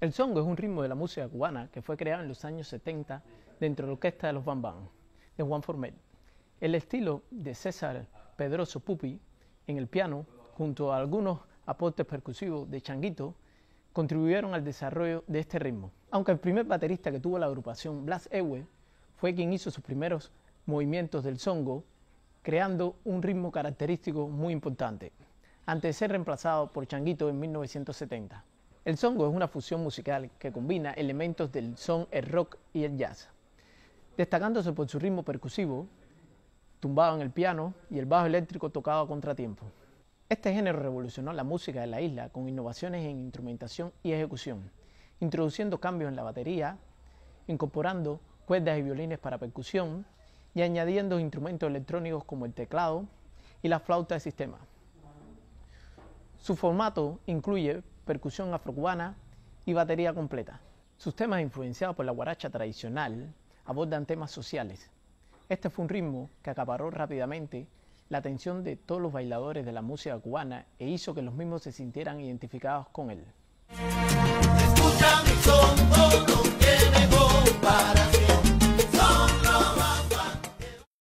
El songo es un ritmo de la música cubana que fue creado en los años 70 dentro de la orquesta de los Van de Juan Formel. El estilo de César Pedroso Pupi en el piano, junto a algunos aportes percusivos de Changuito, contribuyeron al desarrollo de este ritmo. Aunque el primer baterista que tuvo la agrupación, Blas Ewe, fue quien hizo sus primeros movimientos del songo, creando un ritmo característico muy importante, antes de ser reemplazado por Changuito en 1970. El songo es una fusión musical que combina elementos del son, el rock y el jazz, destacándose por su ritmo percusivo, tumbado en el piano y el bajo eléctrico tocado a contratiempo. Este género revolucionó la música de la isla con innovaciones en instrumentación y ejecución, introduciendo cambios en la batería, incorporando cuerdas y violines para percusión y añadiendo instrumentos electrónicos como el teclado y la flauta de sistema. Su formato incluye percusión afrocubana y batería completa. Sus temas influenciados por la guaracha tradicional abordan temas sociales. Este fue un ritmo que acaparó rápidamente la atención de todos los bailadores de la música cubana e hizo que los mismos se sintieran identificados con él.